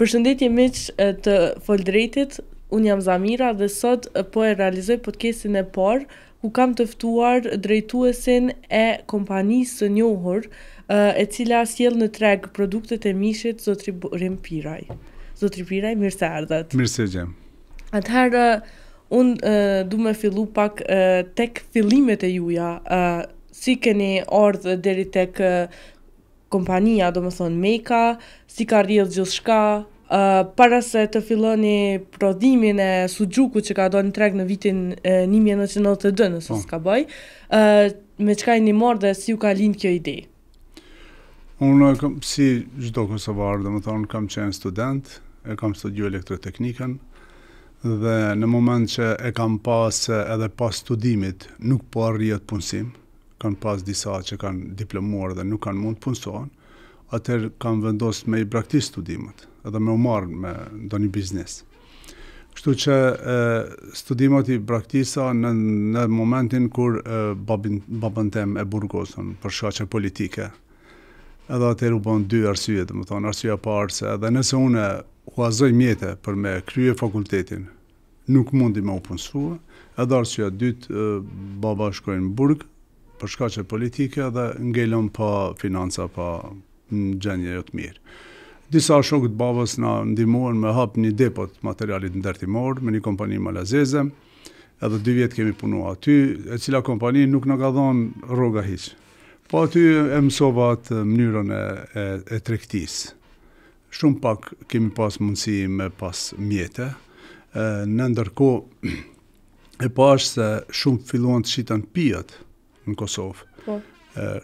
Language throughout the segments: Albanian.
Përshëndetje miq të Foldrejtit, unë jam Zamira dhe sot po e realizoj podcastin e parë ku kam tëftuar drejtuesin e kompanisë së njohur e cila sjell në treg produktet e mishit zotri Rim Piraj. Zotri Piraj, mirë se ardhët. Mirë se gjem. Atëherë, unë du me fillu pak tek fillimet e juja, si keni ardhë deri tek kompania, do më thonë Meka, si ka rrjedh gjithë shka, Uh, para se të filloni prodhimin e sujuku që ka dojnë treg në vitin e, 1992, në oh. s'ka bëj, uh, me qka i një mërë dhe si u ka linë kjo ide? Unë, kam, si gjdo kësovarë, dhe më thonë, kam qenë student, e kam studiu elektroteknikën, dhe në moment që e kam pas edhe pas studimit, nuk po arrijet punësim, Kanë pas disa që kanë diplomuar dhe nuk kanë mund punësohen, atër kam vendost me i praktisë studimët, edhe me u marrë me ndonjë biznes. Kështu që e, studimet i praktisa në, në momentin kur babin, babën tem e burgosën për shkaqe politike, edhe atër u bënë dy arsye, më thonë, arsye parë se edhe nëse une huazoj mjete për me krye fakultetin, nuk mundi me u punësua, edhe arsye dytë, baba shkojnë burg për shkaqe politike dhe ngellon pa financa, pa në gjenje jëtë mirë. Disa shokët babës na ndimuan me hap një depot materialit ndërtimor me një kompani malazeze, edhe dy vjetë kemi punu aty, e cila kompani nuk në ka dhonë roga hiqë. Po aty e mësova atë mënyrën e, e, e trektis. Shumë pak kemi pas mundësi me pas mjete. në ndërko e pashë se shumë filluan të shitan pijat në Kosovë. Po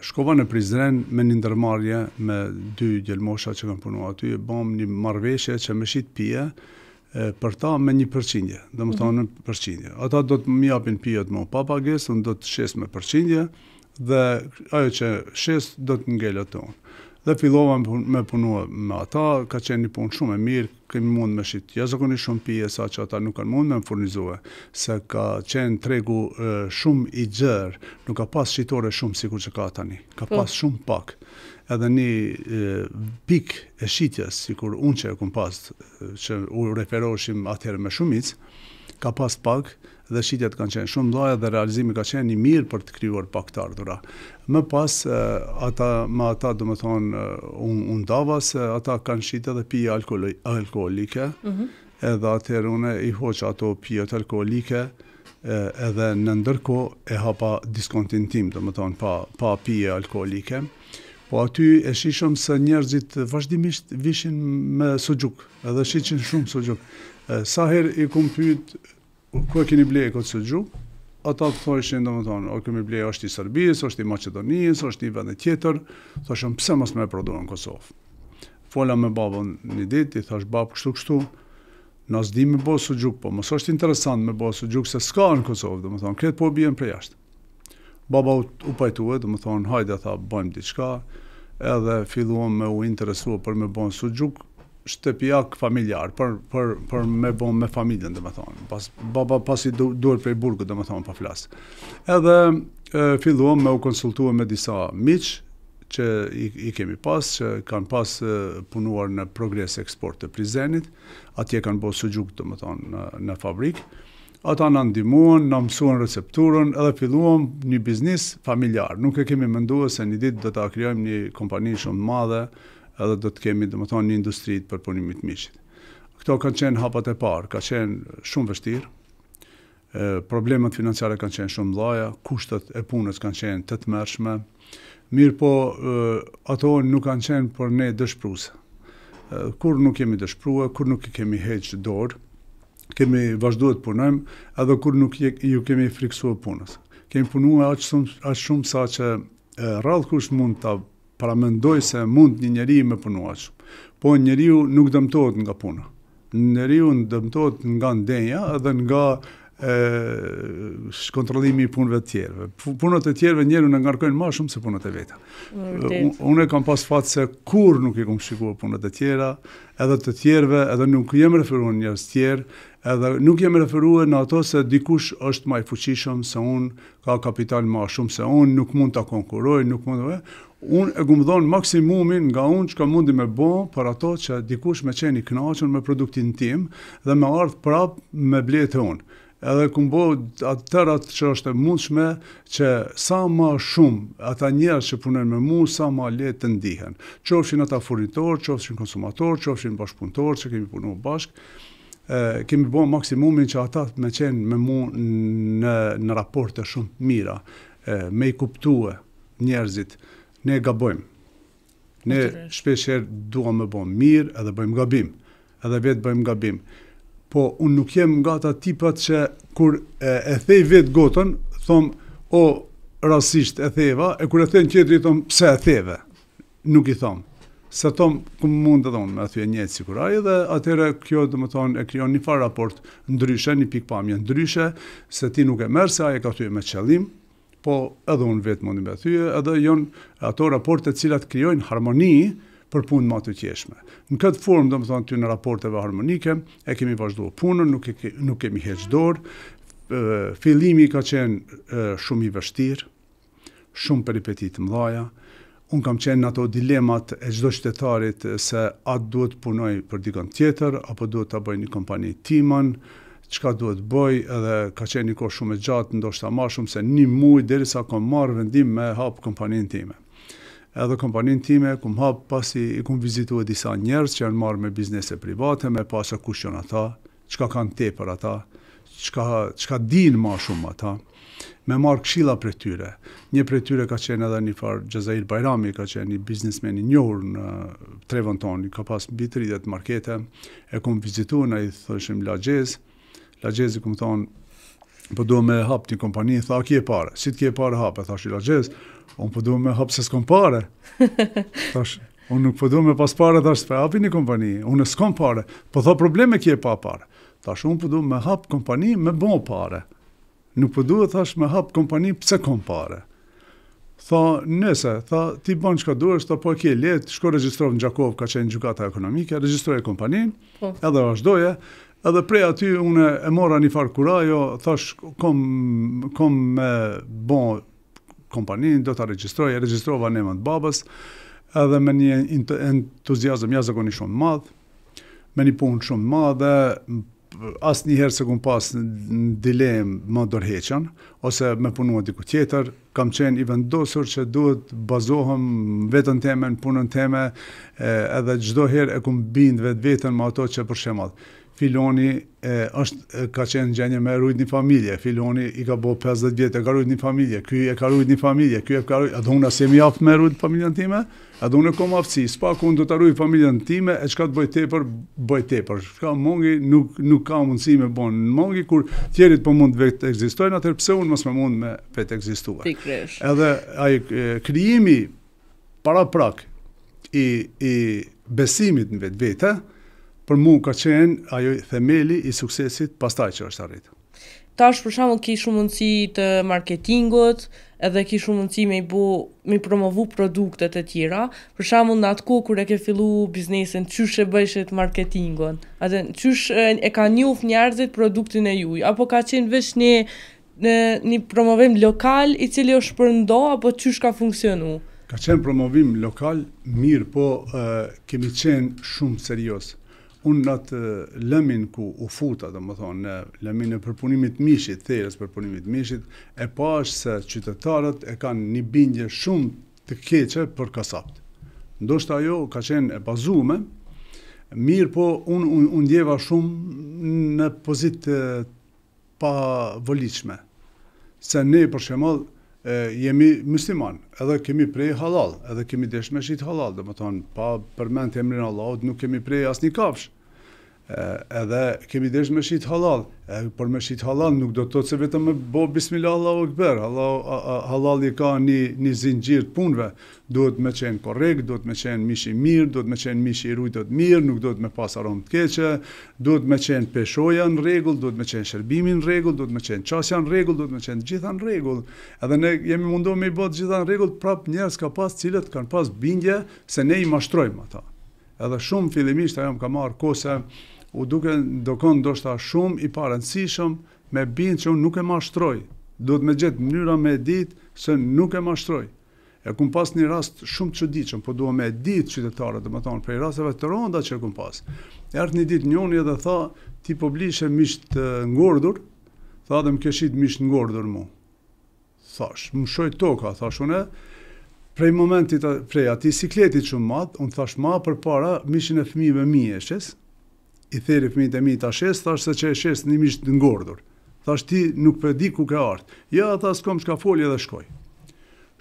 shkova në Prizren me një ndërmarje me dy gjelmosha që kanë punua aty, bëm një marveshje që me shqit pje për ta me një përqindje, dhe më thonë në mhm. përqindje. Ata do të më japin të më papagesë, unë do të shes me përqindje, dhe ajo që shes do të ngellë të unë dhe fillova me punua me ata, ka qenë një punë shumë e mirë, kemi mund me shqit, ja zakoni shumë pije sa që ata nuk kanë mund me më furnizue, se ka qenë tregu shumë i gjërë, nuk ka pas shqitore shumë si kur që ka tani, ka po. pas shumë pak, edhe një pik e shqitjes, si kur unë që e kumë pas, që u referoshim atëherë me shumic, ka pas pak, dhe shitjet kanë qenë shumë mdoja dhe realizimi ka qenë një mirë për të krijuar pak të ardhura. Më pas, ata, ma ata, dhe të thonë, unë un dava se ata kanë shitë dhe pije alkoholike, mm -hmm. edhe atëherë une i hoqë ato pije alkoholike, edhe në ndërko e hapa diskontin tim, të më thonë, pa, pa pije alkoholike. Po aty e shishëm se njerëzit vazhdimisht vishin me sojuk, edhe shishin shumë Sa Saher i kumë pyjtë, ku e keni blejë këtë së ata të thoshin, do më thonë, o këmi blejë është i Serbijës, është i Macedonijës, është i vëndë tjetër, thoshin, pëse mësë me prodohen Kosovë. Fola me babën një dit, i thosh, babë kështu kështu, në asë di me bo së po mësë është interesant me bo së se s'ka në Kosovë, do më thonë, kretë po bjenë për jashtë. Baba u pajtuë, do më thonë, hajde, tha, bojmë diçka, edhe filluam me u interesua për me bo në së gjukë, shtëpijak familjar, për, për, për me bon me familjen, dhe me thonë, pas, baba pas i duhet prej burgu, dhe me thonë, pa flasë. Edhe e, filluam me u konsultuam me disa miqë, që i, i kemi pas, që kanë pas e, punuar në progres eksport të prizenit, atje kanë bo së gjukë, dhe me thonë, në, në fabrikë, Ata në ndimuan, në mësuan recepturën edhe filluam një biznis familjar. Nuk e kemi mëndua se një ditë dhe ta kriojmë një kompani shumë madhe, edhe do të kemi dhe më thonë një industri të përpunimit mishit. Këto kanë qenë hapat e parë, ka qenë shumë vështirë, problemet financiare kanë qenë shumë dhaja, kushtet e punës kanë qenë të të mërshme, mirë po ato nuk kanë qenë për ne dëshpruse. Kur nuk kemi dëshprue, kur nuk kemi heqë dorë, kemi vazhduhet punojmë edhe kur nuk ju kemi friksuar punës. Kemi punuar aq shumë shumë sa që rrallë kush mund ta para më se mund një njëri me punuat shumë. Po njëriu nuk dëmtojt nga puna. Njëriu në dëmtojt nga ndenja edhe nga shkontrolimi i punëve të Punët e tjerve njëri në ngarkojnë ma shumë se punët e veta. Unë e kam pas fatë se kur nuk i kom shikua punët e tjera, edhe të tjerve edhe nuk jem referuar njës tjerë, edhe nuk jem referuar në ato se dikush është ma i fuqishëm se unë, ka kapital ma shumë se unë, nuk mund të konkuroj, nuk mund të unë e gumëdhon maksimumin nga unë që ka mundi me bo për ato që dikush me qeni knaqën me produktin tim dhe me ardhë prap me bletë unë. Edhe këmë bo atë tërat që është e mundshme që sa ma shumë ata njerë që punen me mu, sa ma letë të ndihen. Qofshin ata furnitor, qofshin konsumator, qofshin bashkëpuntor që kemi punu bashkë, kemi bo maksimumin që ata me qenë me mu në, në raporte shumë mira, me i kuptue njerëzit ne gabojmë. Ne shpesher duham me bom mirë edhe bëjmë gabim, edhe vetë bëjmë gabim. Po, unë nuk jem nga ta tipat që kur e, e thej vetë gotën, thomë, o, rasisht e theva, e kur e thejnë tjetëri, thomë, pse e theve? Nuk i thomë. Se thomë, ku mund të thomë, me thujë njëtë si kuraj, dhe atere kjo dhe më thonë, e kryon një farë raport, ndryshe, një pikpamje, ndryshe, se ti nuk e mërë, se aje ka thujë me qëllim, po edhe unë vetë mundin e thyë, edhe jonë ato raportet cilat kriojnë harmoni për punë më të tjeshme. Në këtë formë, do më thonë, ty në raporteve harmonike, e kemi vazhdo punën, nuk, e, nuk kemi heqdorë, fillimi ka qenë shumë i vështirë, shumë peripetit mëdhaja, Unë kam qenë në ato dilemat e gjdo qytetarit se atë duhet punoj për dikon tjetër, apo duhet të bëj një kompani timën, çka duhet bëj, edhe ka qenë një kohë shumë e gjatë, ndoshta më shumë se një muaj derisa kam marrë vendim me hap kompaninë time. Edhe kompaninë time kum hapë hap pasi i kum vizituar disa njerëz që janë marrë me biznese private, me pasë kush ata, çka kanë te për ata, çka çka dinë më shumë ata me marë këshilla për tyre. Një për tyre ka qenë edhe një farë, Gjezair Bajrami ka qenë një biznismen i njohur në Trevon ka pas bitëri dhe të markete, e kum vizitu në i thëshim la gjezë, La Gjezi ku thonë, po do me hapë një kompani, tha, a kje e pare, si të kje e pare hapë, thash i La Gjez, unë po do me hapë se s'kom pare, thashtë, unë nuk po do me pas pare, thashtë për hapë një kompani, unë s'kom pare, po tha probleme kje e pa pare, thashtë, unë po do me hapë kompani, me bo pare, nuk po do e me hapë kompani, pëse kom pare, tha, nëse, tha, ti banë që ka do, shta po e kje letë, shko registrovë në Gjakov, ka qenë gjukata ekonomike, registrojë kompanin, po. edhe vazhdoje, Edhe prej aty unë e mora një farë kura, jo, thash, kom, kom me bo kompanin, do të registroj, e registrova në emën të babës, edhe me një entuziasm, jazë koni shumë madhë, me një punë shumë madhë, dhe asë një herë se kom pas në dilemë më dorheqen, ose me punua diku tjetër, kam qenë i vendosur që duhet bazohëm vetën teme, në punën teme, edhe gjdo herë e kum bindë vetë vetën më ato që përshemadhë filoni e, është, ka qenë gjenje me rujt një familje, filoni i ka bo 50 vjetë, e ka rujt një familje, ky e ka rujt një familje, ky e ka rujt, edhe unë asemi aftë me rujt në time, edhe unë e kom aftësi, s'pa ku unë do të rujt familjen time, e qka të bëjt tepër, bëjt tepër, shka mongi nuk, nuk ka mundësi me në mongi kur tjerit po mund vetë egzistojnë, atër pse unë mos me mund me vetë egzistuar. Edhe aj, krijimi para prak i, i besimit në vetë për mu ka qenë ajo themeli i suksesit pastaj që është arritë. Tash për shumë ki shumë mundësi të marketingot, edhe ki shumë mundësi me i bu, me promovu produktet e tjera. Për shumë në atë ku, kur e ke fillu biznesin, qysh e bëjshet marketingon? Adhe, qysh e ka njuf njerëzit produktin e juj? Apo ka qenë vesh një, në, një promovim lokal i cili është përndo, apo qysh ka funksionu? Ka qenë promovim lokal, mirë po uh, kemi qenë shumë seriosë unë në të lëmin ku u futa, dhe më thonë, në lëmin e përpunimit mishit, theres përpunimit mishit, e pa është se qytetarët e kanë një bindje shumë të keqe për kasapt. Ndo shta jo, ka qenë e bazume, mirë po unë un, un djeva shumë në pozitë pa vëllishme. Se ne, për shemë, jemi musliman, edhe kemi prej halal, edhe kemi deshme shqit halal, dhe më thonë, pa përmen të emrin Allahot, nuk kemi prej asni kafsh, edhe kemi desh me shqit halal, por për me shqit halal nuk do të të se vetëm me bo bismillah Allah o këber, halal i ka një, një zingjirë të punve, do të me qenë korek, do të me qenë mish i mirë, do të me qenë mish i rujtët mirë, nuk do të me pas arom të keqë, do të me qenë peshoja në regull, do të me qenë shërbimin në regull, do të me qenë qasja në regull, do të me qenë gjitha në regull, edhe ne jemi mundohë me i botë gjitha në regull, prap njerës ka pas cilët kanë pas bindje se ne i mashtrojmë ata. Edhe shumë fillimisht ajo më ka marr kose u duke do konë do shta shumë i parenësishëm me binë që unë nuk e ma Duhet Do të me gjithë mënyra me ditë se nuk e ma shtroj. E kun pas një rast shumë që diqëm, po duke me ditë qytetarë, dhe më thonë, prej rasteve të ronda që e pas. E artë një ditë njoni edhe tha, ti po blishe mishtë ngordur, tha dhe më keshit mishtë ngordur mu. Thash, më shoj toka, thash une, prej momentit, prej ati sikletit që më matë, unë thash ma për para mishin e fëmive mi eshes, i theri fëmijët e mi të ashes, thashtë se që e shes një mish të ngordur. Thashtë ti nuk përdi ku ka artë. Ja, thashtë kom shka folje dhe shkoj.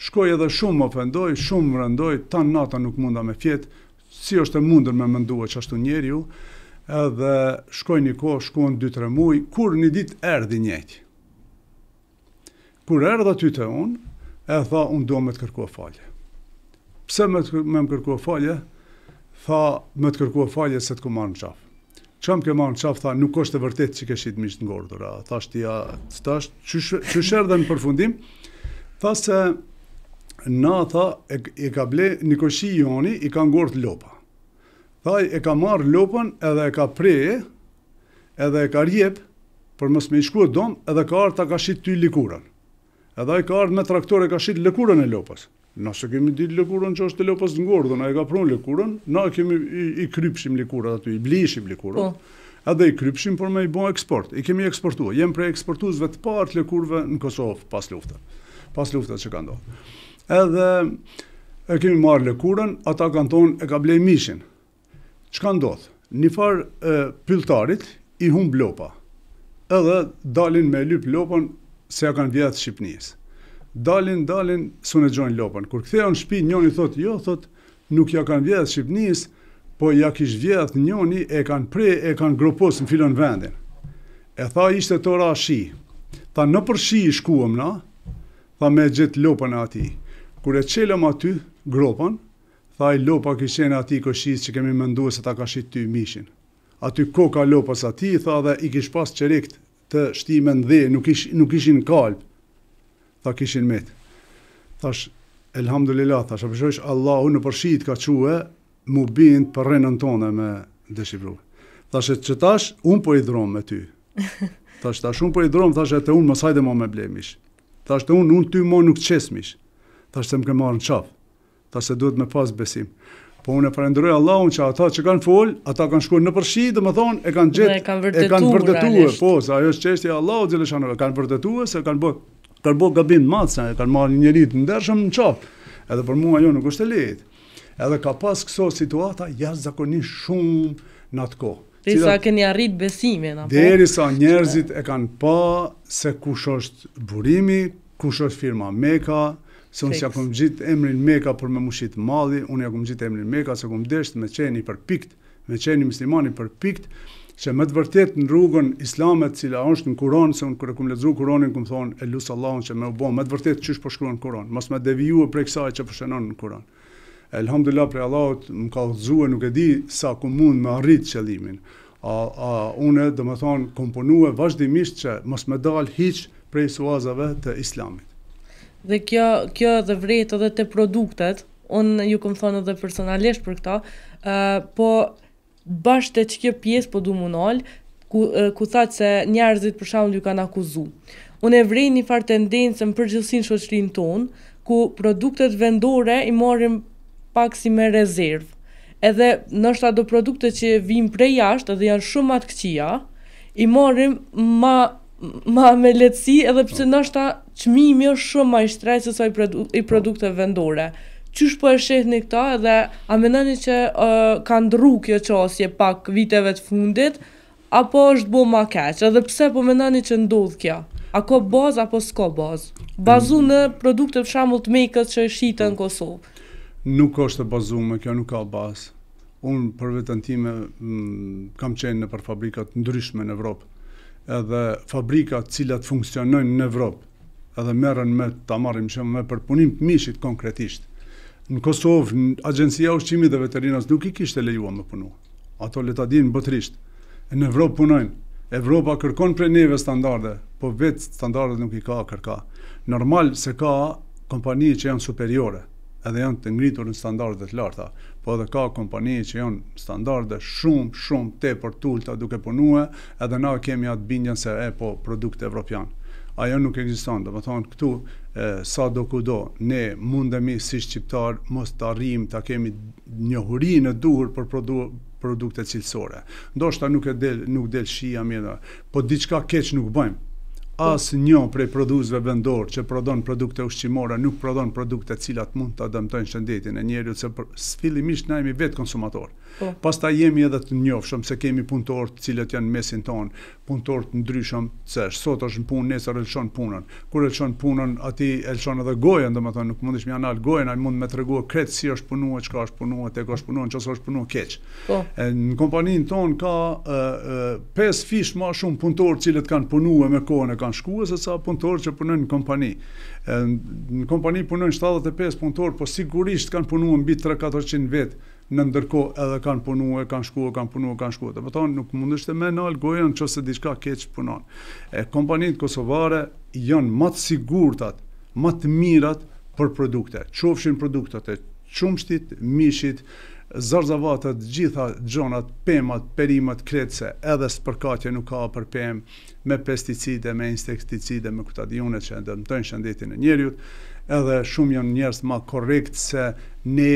Shkoj edhe shumë më fëndoj, shumë më rëndoj, ta nata nuk munda me fjetë, si është e mundër me mëndua që ashtu njeri ju, edhe shkoj një kohë, shkojnë 2-3 muaj, kur një ditë erdi njëti. Kur erdha ty të unë, e tha, unë do me të kërkoj falje. Pse me më kërkoj falje? Tha, më të kërkoj falje se të kumarë në Çam kjo mall çaf tha nuk është e vërtet se ke shit mish të ngordhur. thashtia, ti ja, thash çu çu erdhën për fundim. Tha se na tha e, e ka ble Nikoshi Joni i ka ngordh lopa. Tha e ka marr lopën edhe e ka preje, edhe e ka rjep për mos më shkua dom edhe ka ardha ka shit ty likurën. Edhe ai ka ardhur me traktor e ka shit likurën e lopës. Nëse kemi ditë lëkurën që është të lëpës në ngordë, në e ka prunë lëkurën, në kemi i krypshim lëkurën aty, i blishim lëkurën, po. edhe i krypshim për me i bon eksport, i kemi eksportua, jem prej eksportuzve të partë lëkurëve në Kosovë pas lufta, pas lufta që ka ndohë. Edhe e kemi marë lëkurën, ata ka ndohën e ka blej mishin. Që ka ndohë? Një farë pëlltarit i hum blopa, edhe dalin me lup lopën se ja kanë vjetë Shqipnisë dalin, dalin, së në lopën. Kur këthejo në shpi, njoni thot, jo, thot, nuk ja kanë vjetë Shqipnis, po ja kish vjetë njoni, e kanë pre, e kanë gropos në filon vendin. E tha, ishte të ra shi. Tha, në për shi i na, tha, me gjithë lopën ati. Kur e qelëm aty, gropën, tha, i lopa kishë aty ati këshis që kemi mëndu se ta ka shi ty mishin. Aty koka lopës ati, tha, dhe i kish pas qerikt të shtime në dhe, nuk, ishin nuk ishin kalpë, tha kishin met. Thash, elhamdulillah, thash, apëshojsh Allahu në përshit ka quë, mu bind për rënën tonë me dëshibru. Thash, e që tash, unë po i dronë me ty. Thash, tash, unë po i dronë, thash, e të unë më sajde më me blemish. Thash, të unë, unë ty mo nuk qesmish. Thash, se më ke marë në qafë. Thash, se duhet me pas besim. Po unë e Allah Allahun që ata që kanë folë, ata kanë shkuar në përshi dhe më thonë e kanë gjithë, e kanë vërdetuë, po, se ajo është qeshtja Allahut, kanë vërdetuë se kanë bëtë kanë bërë gabim të madh e kanë marrë një njerëz të ndershëm në çoft. Edhe për mua ajo nuk është e lehtë. Edhe ka pas këso situata jashtëzakonisht shumë në atë kohë. Dhe sa keni arrit besimin apo? Deri sa njerëzit e kanë pa se kush është burimi, kush është firma Meka, se unë s'ja kom gjitë emrin Meka për me mushit mali, unë ja kom gjitë emrin Meka se kom deshtë me qeni për pikt, me qeni muslimani për pikt, se më të vërtet në rrugën islame të cila është në Kur'an se unë kërë e kum kuronin, Kur'anin kum e lusë Allahun që më u bë më të vërtet çish po shkruan Kur'an mos më deviju prej kësaj që fshënon po në Kur'an Elhamdullahu prej Allahut më ka udhëzuar nuk e di sa ku mund me arrit qëllimin a, a unë do të them e vazhdimisht që mos më dal hiç prej suazave të islamit dhe kjo kjo edhe vret edhe te produktet unë ju kum thon edhe personalisht për këtë uh, po bashkë të që kjo pjesë po du më nëllë, ku, ku thatë se njerëzit për shamë ju kanë akuzu. Unë e vrej një farë tendenës në përgjësin shoqrin tonë, ku produktet vendore i morim pak si me rezervë. Edhe nështë ato produkte që vim prej jashtë edhe janë shumë atë këqia, i morim ma, ma me letësi edhe pse nështë çmimi qmimi është shumë ma i shtrejtë se sa i produkte vendore. Qysh po e shef në këta dhe a me që uh, kanë ndru kjo qasje pak viteve të fundit Apo është bo ma keq edhe pse po me që ndodhë kjo A ko bazë apo s'ko bazë Bazu mm. në produkte për shamull të mejkët që e shita në Kosovë Nuk është bazu me kjo nuk ka bazë Unë për vetën time mm, kam qenë në për fabrikat ndryshme në Evropë Edhe fabrikat cilat funksionojnë në Evropë Edhe merën me të amarim që me përpunim të mishit konkretisht në Kosovë, në Agencija ushqimi dhe veterinas nuk i kishte lejuar dhe punu. Ato le ta dinë botërisht. Në Evropë punojnë. Evropa kërkon prej neve standarde, po vetë standarde nuk i ka kërka. Normal se ka kompani që janë superiore, edhe janë të ngritur në standarde të larta, po edhe ka kompani që janë standarde shumë, shumë te për tullta duke punue, edhe na kemi atë bindjen se e po produkt evropian ajo nuk ekziston. Do po të thonë këtu e, sa do kudo ne mundemi si shqiptar mos të arrijmë ta kemi njohuri në duhur për produ produkte cilësore. Ndoshta nuk e del nuk del shija më po diçka keq nuk bëjmë. Po. As një prej prodhuesve vendor që prodhon produkte ushqimore nuk prodhon produkte të cilat mund ta dëmtojnë shëndetin e njeriu, se fillimisht na jemi vetë konsumator. Po. Pastaj jemi edhe të njohshëm se kemi punëtorë të cilët janë mesin ton punëtor të ndryshëm se sot është në punë, nesër e lëshon punën. Kur e lëshon punën, aty e lëshon edhe gojën, domethënë nuk mundish më anal gojën, ai mund më tregua kret si është punua, çka është punua, tek është punon, çka është punon keq. Po. Në kompaninë tonë ka 5 fish më shumë punëtor të cilët kanë punuar me kohën e kanë shkuar se sa punëtor që punojnë në kompani. Në kompani punojnë 75 punëtor, po sigurisht kanë punuar mbi 3-400 vetë, në ndërko edhe kanë punu, e kanë shku, e kanë punu, e kanë shku, dhe më po thonë, nuk mundështë të menë alë gojën që se diçka keqë punon. E kompanit Kosovare janë matë sigurtat, matë mirat për produkte, qofshin produktet e qumshtit, mishit, zarzavatët, gjitha, gjonat, pemat, perimat, kretëse, edhe së përkatje nuk ka për pem, me pesticide, me insekticide, me këta që ndërmëtojnë shëndetin e njerëjut, edhe shumë janë njerës ma korekt se ne,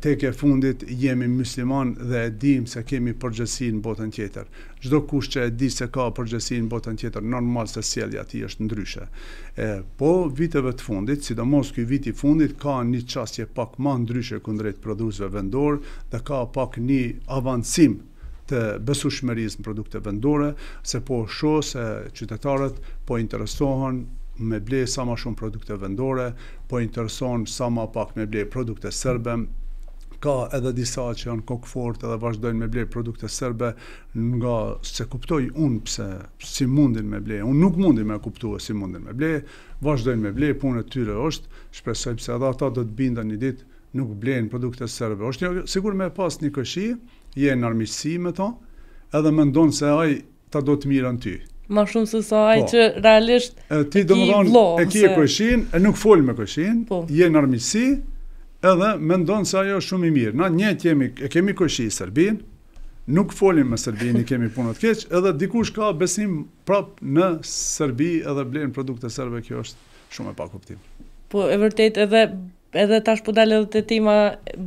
tek e fundit jemi musliman dhe e dim se kemi përgjësi në botën tjetër. Gjdo kush që e di se ka përgjësi në botën tjetër, normal se sielja ti është ndryshe. E, po, viteve të fundit, sidomos këj viti fundit, ka një qasje pak ma ndryshe këndrejt produsve vendor dhe ka pak një avancim të besushmeriz në produkte vendore, se po sho se qytetarët po interesohen me ble sa ma shumë produkte vendore, po intereson sa ma pak me ble produkte sërbem, ka edhe disa që janë kokfort edhe vazhdojnë me blej produkte serbe nga se kuptoj unë pse si mundin me blej, unë nuk mundin me kuptu e si mundin me blej, vazhdojnë me blej, punët tyre është, shpresoj pse edhe ata do të binda një dit nuk blejnë produkte serbe. është një, sigur me pas një këshi, je në armisi me ta, edhe me ndonë se aj ta do të mirën ty. Ma shumë se sa aj po, që realisht e ki vlo. E ki e se... këshin, e nuk fol me këshin, po. je në armisi, edhe mendon se ajo është shumë i mirë. Na një kemi e kemi kohësi Serbin, nuk folim me Serbin, i kemi punë të keq, edhe dikush ka besim prap në Serbi edhe blen produkte serbe, kjo është shumë e pa kuptim. Po e vërtet edhe edhe tash po dalë edhe të tema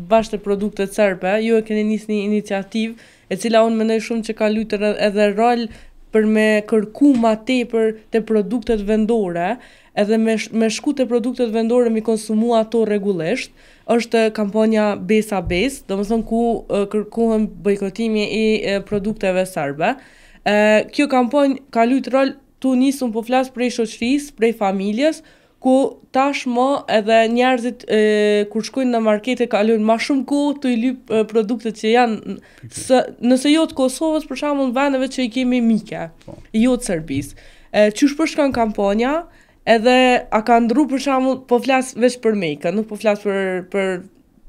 bashkë produkte serbe, ju e keni nisni një iniciativë e cila unë mendoj shumë që ka luajtur edhe rol për me kërku ma te për të produktet vendore, edhe me, me shku të produktet vendore mi konsumu ato regulesht, është kampanja Besa Bes, do më thonë ku kërkuhën bëjkotimi i produkteve sarbe. E, kjo kampanj ka lujtë rol të njësën po flasë prej shoqëris, prej familjes, ku tashmë edhe njerëzit e, kur shkojnë në markete kalojnë më shumë kohë të i lypë produktet që janë së, nëse jo të Kosovës për shembull vendeve që i kemi mike, po. jo të Serbisë. E çush shkon kampanja, edhe a ka ndru për shembull po flas veç për mejka, nuk po flas për për,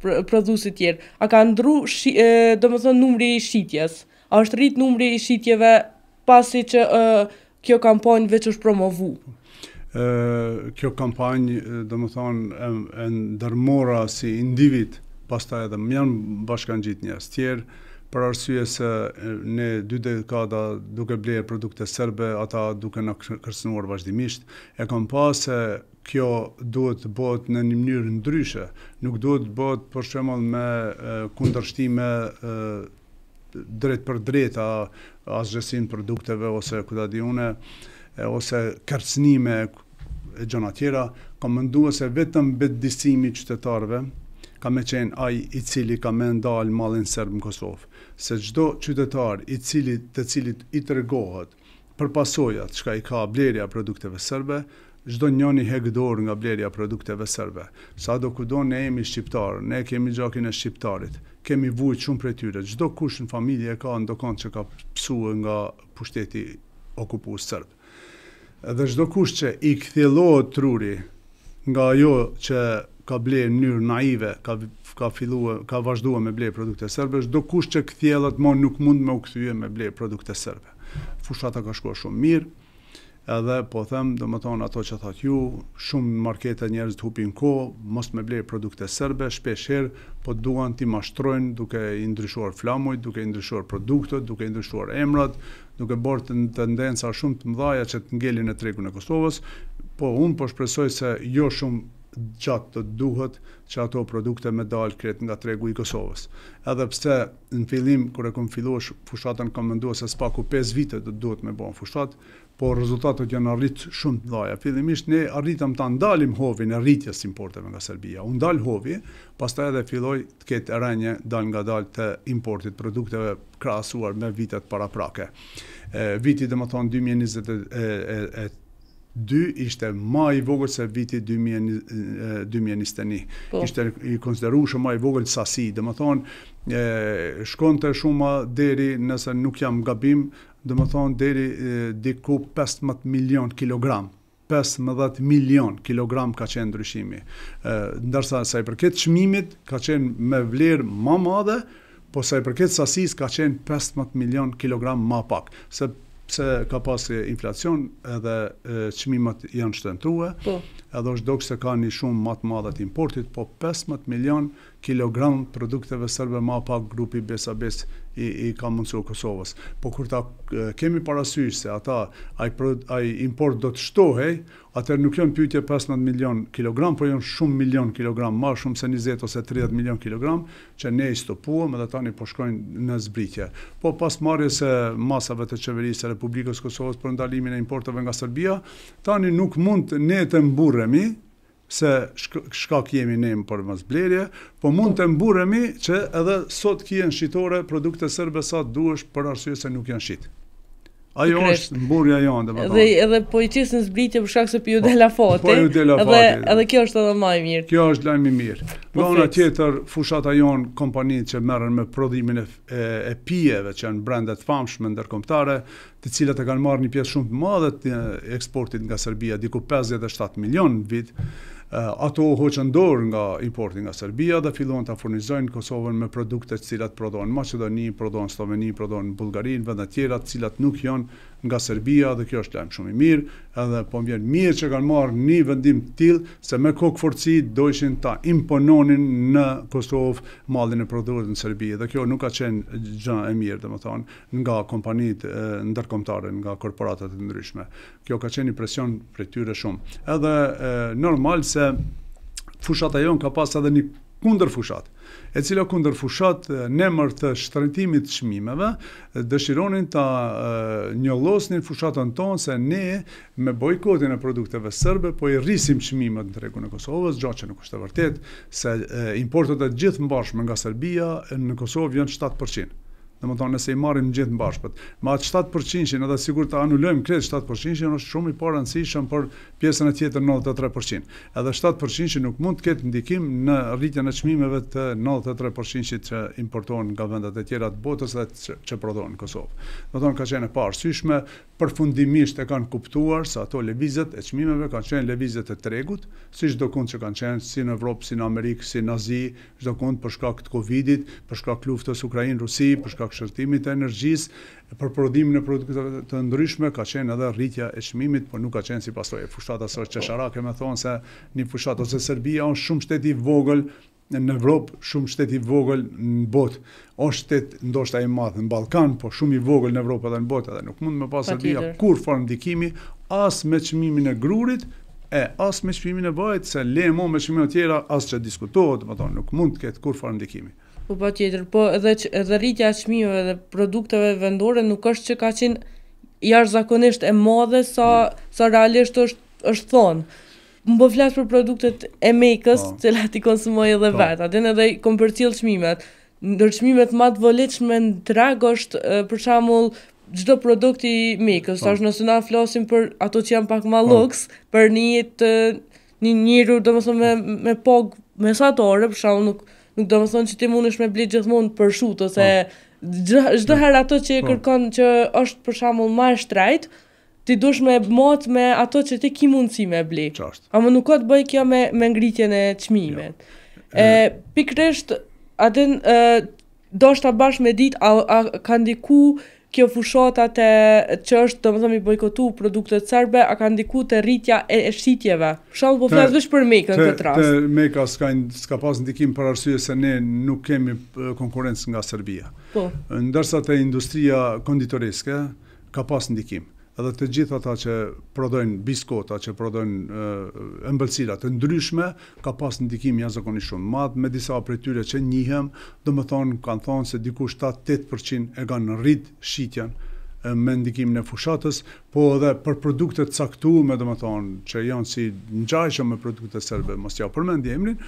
për të tjerë. A ka ndru, domethënë numri i shitjes? A është rrit numri i shitjeve pasi që e, kjo kampanjë veç është promovuar? kjo kampanjë, dhe më thonë, e, e ndërmora si individ, pas ta edhe më janë bashkan gjitë njës tjerë, për arsye se ne dy dekada duke bleje produkte sërbe, ata duke në kërsenuar vazhdimisht, e kam pa se kjo duhet të botë në një mënyrë ndryshe, nuk duhet të botë për shemën me kundërshtime drejt për drejt a asgjësin produkteve ose këtë une, ose kërcnime e gjona tjera, ka më ndua se vetëm bedisimi qytetarve ka me qenë aj i cili ka me ndalë malin sërbë në Kosovë. Se gjdo qytetar i cili të cilit i të regohet për pasojat që ka i ka blerja produkteve sërbe, gjdo njoni hegdor nga blerja produkteve sërbe. Sa do kudo ne emi shqiptarë, ne kemi gjakin e shqiptarit, kemi vujt shumë për tyre, gjdo kush në familje ka ndokon që ka pësue nga pushteti okupu sërbë dhe çdo kush që i kthjellohet truri nga ajo që ka blerë në mënyrë naive, ka ka filluar, ka vazhduar me bler produkte serbe, çdo kush që kthjellat më nuk mund më u kthye me bler produkte serbe. Fushata ka shkuar shumë mirë, edhe po them, dhe më thonë ato që thot ju, shumë markete njerëz të hupin ko, mos me blerë produkte sërbe, shpesh herë, po duan t'i mashtrojnë duke i ndryshuar flamujt, duke i ndryshuar produktet, duke i ndryshuar emrat, duke bërë të tendenca shumë të mdhaja që të ngelin e tregun e Kosovës, po unë po shpresoj se jo shumë gjatë të duhet që ato produkte me dalë kretë nga tregu i Kosovës. Edhe pse në fillim kur e kam filluar fushatën kam menduar se s'paku 5 vite të duhet me bën fushatë, por rezultatet janë arrit shumë të mëdha. Fillimisht ne arritëm ta ndalim hovin e rritjes importeve nga Serbia. U ndal hovi, pastaj edhe filloi të ketë rënje dal nga dal të importit produkteve krahasuar me vitet paraprake. E, viti domethën 2023 e 2 ishte ma i vogël se viti 2021. Po. Ishte i konsideru shumë ma i vogël sa si. Dhe më thonë, shkon të shumë deri nëse nuk jam gabim, dhe më thonë deri e, diku 15 milion kilogram. 15 milion kilogram ka qenë ndryshimi. E, ndërsa sa i përket qmimit, ka qenë me vlerë ma madhe, po sa i përket sasis ka qenë 15 milion kilogram ma pak. Se pse ka pasi inflacion edhe çmimet janë shtentuar. po. edhe është dokë se ka një shumë matë madhët importit, po 15 milion kilogram produkteve sërbe ma pak grupi besa besë i ka mundësur Kosovës. Po kërta kemi parasysh se ata a i import do të shtohej, atër nuk jënë pyytje 15 milion kilogram, po jënë shumë milion kilogram, ma shumë se 20 ose 30 milion kilogram, që ne i stopuëm edhe tani po shkojnë në zbritje. Po pas marje se masave të qeverisë e Republikës Kosovës për ndalimin e importove nga Serbia, tani nuk mund ne të mburemi, se shkak jemi ne më për mëzblerje, po mund të mburemi që edhe sot kjen shqitore produkte sërbe sa të duesh për arsye se nuk janë shqit. Ajo është mburja janë dhe batonë. Edhe po i qisë në zblitje për shkak se për ju dela po, fati. Po ju dhe fati. Edhe kjo është edhe maj mirë. Kjo është lajmi mirë. Nga ona tjetër, fushat a janë kompanit që merën me prodhimin e pijeve që janë brendet famshme ndërkomptare, të cilat e kanë marë një pjesë shumë të madhe të eksportit nga Serbia, diku 57 milion në vitë, ato u hoqën dorë nga importi nga Serbia dhe fillon të furnizojnë Kosovën me produkte cilat prodohen Macedoni, prodohen Sloveni, prodohen Bulgarin, vëndë tjera cilat nuk janë nga Serbia dhe kjo është lajm shumë i mirë, edhe po më vjen mirë që kanë marrë një vendim të till se me kokë forci doishin ta impononin në Kosovë mallin e prodhuar në Serbi dhe kjo nuk ka qenë gjë e mirë, domethënë, nga kompanitë ndërkombëtare, nga korporatat e ndryshme. Kjo ka qenë një presion prej tyre shumë. Edhe e, normal se fushata jon ka pas edhe një kundër fushatë e cila kunder fushat në mërë të shtërëntimit shmimeve, dëshironin të një losnin fushatën tonë se ne me bojkotin e produkteve sërbe, po i rrisim shmimet në tregu në Kosovës, gjatë që nuk është të vërtet, se importet e gjithë mbashme nga Serbia në Kosovë janë 7% dhe më thonë nëse i marim në gjithë në bashkët. Ma 7% edhe sigur të anullojmë kretë 7% është shumë i parë nësishëm për pjesën e tjetër 93%. Edhe 7% nuk mund të ketë ndikim në rritjen e qmimeve të 93% që importohen nga vendet e tjera të botës dhe që prodohen në Kosovë. Më thonë ka qene parë, syshme përfundimisht e kanë kuptuar se ato levizet e qmimeve kanë qenë levizet e tregut, si shdo kund që kanë qenë si në Evropë, si në Amerikë, si në Azi, shdo kund përshka këtë Covidit, përshka këtë luftës Ukrajin-Rusi, përshka këtë shërtimit e energjis, për prodhimin e produktet të ndryshme, ka qenë edhe rritja e qmimit, por nuk ka qenë si pasloj e fushtat asë qesharake me thonë se një fushtat ose Serbia është shumë shteti vogël në Evropë shumë shteti vogël në botë, o shtet ndoshta i madhë në Balkan, po shumë i vogël në Evropë dhe në botë, edhe nuk mund me pas Serbia kur formë dikimi, as me qëmimin e grurit, e as me qëmimin e bajt, se le mo me qëmimin e tjera, as që diskutohet, më thonë nuk mund të ketë kur formë dikimi. Po pa tjetër, po edhe, edhe rritja qëmimeve dhe produkteve vendore nuk është që ka qenë jarë e madhe sa, sa realisht është, është thonë më po flasë për produktet e mejkës po. që la ti konsumoj edhe pa. Po. vetë, në dhe i kom përcil qmimet. Ndër qmimet ma të voleqme në trag është, për shamull, gjdo produkti mejkës. ës po. pa. është nësë na flasim për ato që janë pak ma luks, për një të një njëru, do më thonë me, me pog mesatore, për shamull nuk, nuk do më thonë që ti mund është me blit gjithmonë për shutë, ose gjdo herë ato që e kërkon që është për shamull ma e shtrajtë, ti dush me mot me ato që ti ki mundësi me bli. Qashtë. Ama nuk ka të bëj kjo me, me ngritjen e qmime. Jo. E, e atën, e, do shta bash me dit, a, a ka ndiku kjo fushota të që është, do më thëmi, bojkotu produktet serbe, a ka ndiku të rritja e, e shqitjeve? Shalë po flasë dush për mejkën të, të rast. Të mejka s'ka, s'ka pas ndikim për arsye se ne nuk kemi konkurencë nga Serbia. Po. Ndërsa të industria konditoreske ka pas ndikim edhe të gjithë ata që prodhojnë biskota, që prodhojnë ëmbëlsira të ndryshme, ka pas ndikim jashtëzakonisht zakoni shumë madhë, me disa prej tyre që njihem, dhe më thonë, kanë thonë se diku 7-8% e kanë rritë shitjen me ndikim në fushatës, po edhe për produktet caktume, dhe më thonë, që janë si në gjajshëm me produktet serbe, mos tja përmendje emrin,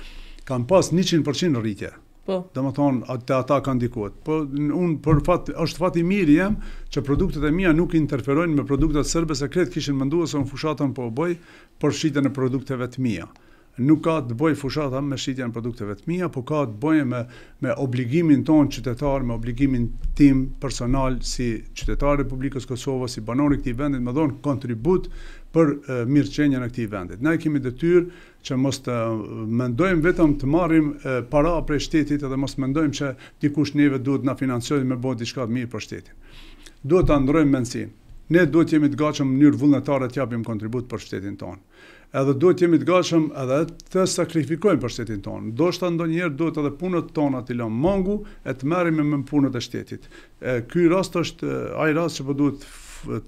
kanë pas 100% rritje, Po. Do më thonë atë ata kanë dikuat. Po un për fat është fati mirë jam që produktet e mia nuk interferojnë me produktet serbe se kretë kishin menduar se fushatën po u boj për shitjen e produkteve të mia. Nuk ka të bëj fushata me shitjen e produkteve të mia, po ka të bëj me me obligimin ton qytetar, me obligimin tim personal si qytetar i Republikës Kosovë, Kosovës, si banor i këtij vendi, më dhon kontribut për mirëqenjen e këtij vendi. Ne kemi detyrë që mos të mendojmë vetëm të marrim para prej shtetit edhe mos mendojmë që dikush neve duhet na financojë me bëj diçka mirë për shtetin. Duhet ta ndrojmë mendsinë. Ne duhet jemi të gatshëm në mënyrë vullnetare të japim kontribut për shtetin tonë. Edhe duhet jemi të gatshëm edhe të sakrifikojmë për shtetin tonë. Do shta ndonjëherë duhet edhe punët tona të lëmë mangu e të marrim me punët e shtetit. Ky rast është aj rast që po duhet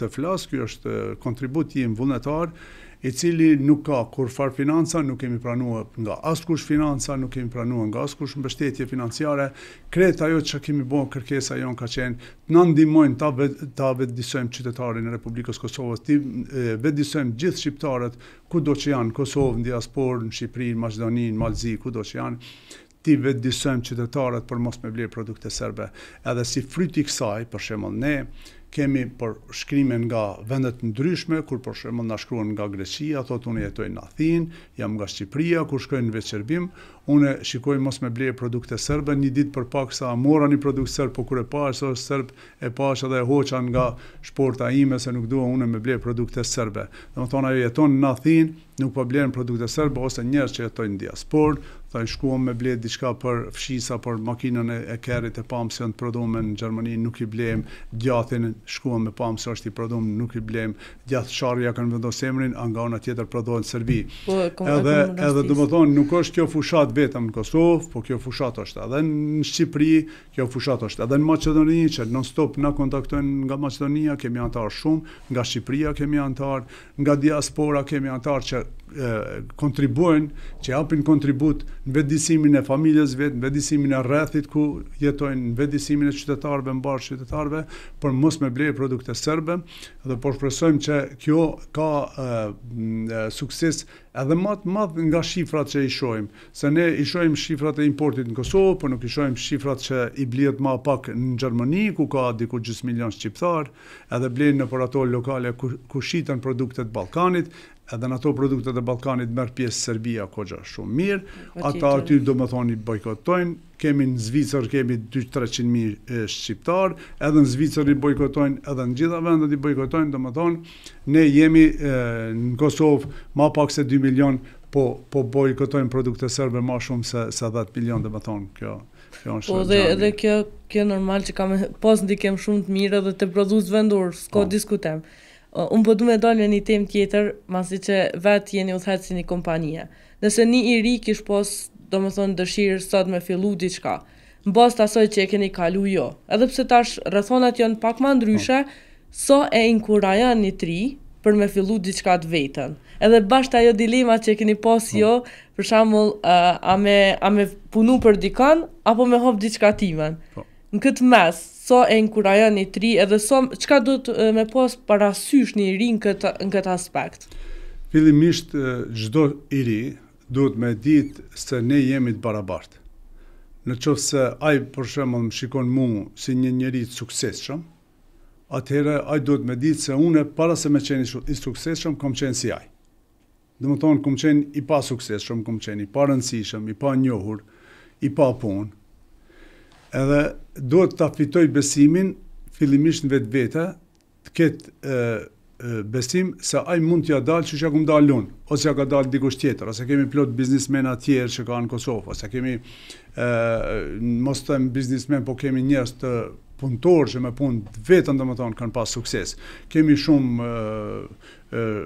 të flas, ky është kontributi im vullnetar i cili nuk ka kur farë financa, nuk kemi pranua nga askush financa, nuk kemi pranua nga askush mbështetje financiare, kretë ajo që kemi bo kërkesa jon ka qenë, të në ndimojnë ta vedisojmë qytetarën e Republikës Kosovës, ti vedisojmë gjithë shqiptarët, ku do që janë, Kosovë, në diaspor, në Shqipëri, në në Malzi, ku do që janë, ti vetë qytetarët për mos me vlerë produkte serbe. Edhe si fryti kësaj, për shemëll ne, kemi për shkrimen nga vendet ndryshme, kur për shkrimen nga shkruen nga Grecia, thot unë jetoj në Athin, jam nga Shqipria, kur shkrojnë në veqërbim, unë shikoj mos me bleje produkte sërbe, një dit për pak sa mora një produkte sërbe, po kure pa është sërbe, e pa është edhe hoqa nga shporta ime, se nuk duha unë me bleje produkte sërbe. Dhe më thona jo jeton në Athin, nuk pa po bleje në produkte sërbe, ose njerës që jetoj në diaspor, ta i shkuam me blet diçka për fshisa për makinën e kerrit e janë të prodhuam në Gjermani nuk i blejm gjatën shkuam me se është i prodhuam nuk i blejm gjatë kanë vendosur emrin nga ana tjetër prodhohen në Serbi po, edhe edhe domethënë nuk është kjo fushat vetëm në Kosovë, po kjo fushat është edhe në Shqipëri kjo fushat është edhe në Maqedoni që non stop na kontaktojnë nga Maqedonia kemi anëtar shumë nga Shqipëria kemi anëtar nga diaspora kemi anëtar që kontribuojnë, që japin kontribut në vendisimin e familjes vetë, në vendisimin e rrethit ku jetojnë, në vendisimin e qytetarëve, në barë qytetarëve, për mos me blejë produkte sërbe, dhe por shpresojmë që kjo ka sukses edhe matë matë nga shifrat që i shojmë, se ne i shojmë shifrat e importit në Kosovë, për po nuk i shojmë shifrat që i blijet ma pak në Gjermani, ku ka diku gjysë milion shqiptarë, edhe blijet në për ato lokale ku shitan produktet Balkanit, edhe në ato produktet e Balkanit mërë pjesë Serbia kogja shumë mirë, po ata aty do më thoni bojkotojnë, kemi në Zvicër, kemi 2-300.000 shqiptarë, edhe në Zvicër i bojkotojnë, edhe në gjitha vendet i bojkotojnë, do më thonë, ne jemi në Kosovë ma pak se 2 milion, po, po bojkotojnë produkte serbe ma shumë se, 10 milion, do më thonë, kjo. Po dhe gjami. edhe kjo, kjo normal që kam pas po ndikem shumë të mirë edhe të produs vendur, s'ko po. diskutem. Uh, unë përdu po me dole një tem tjetër, masi që vetë jeni u thetë si një kompanija. Nëse një i ri kish pos, do më thonë, dëshirë sot me fillu diqka, në bos të asoj që e keni kalu jo. Edhe pse tash rëthonat janë pak ma ndryshe, so e inkuraja një tri për me fillu diqka të vetën. Edhe bashkë të ajo dilema që e keni pos hmm. jo, për shambull, uh, a, a me punu për dikan, apo me hop diqka timen. Po. Në këtë mes, so e inkurajon një tri edhe so qka du të me pos parasysh një ri në këtë, në këtë aspekt? Filimisht, gjdo i ri duhet me ditë se ne jemi të barabartë. Në qofë se aj për shemë më shikon mu si një njëri të sukseshëm, atëhere aj të me ditë se une para se me qeni i sukseshëm, kom qenë si aj. Dhe më tonë, kom qenë i pa sukseshëm, kom qenë i pa rëndësishëm, i pa njohur, i pa punë, edhe duhet të fitoj besimin fillimisht në vetë vete, të ketë besim se aj mund t'ja dalë që që akum dalë lunë, ose ja ka dalë dikush tjetër, ose kemi plot biznismena tjerë që ka në Kosovë, ose kemi, mos të më biznismen, po kemi njerës të punëtorë që me punë vetën dhe më tonë kanë pas sukses. Kemi shumë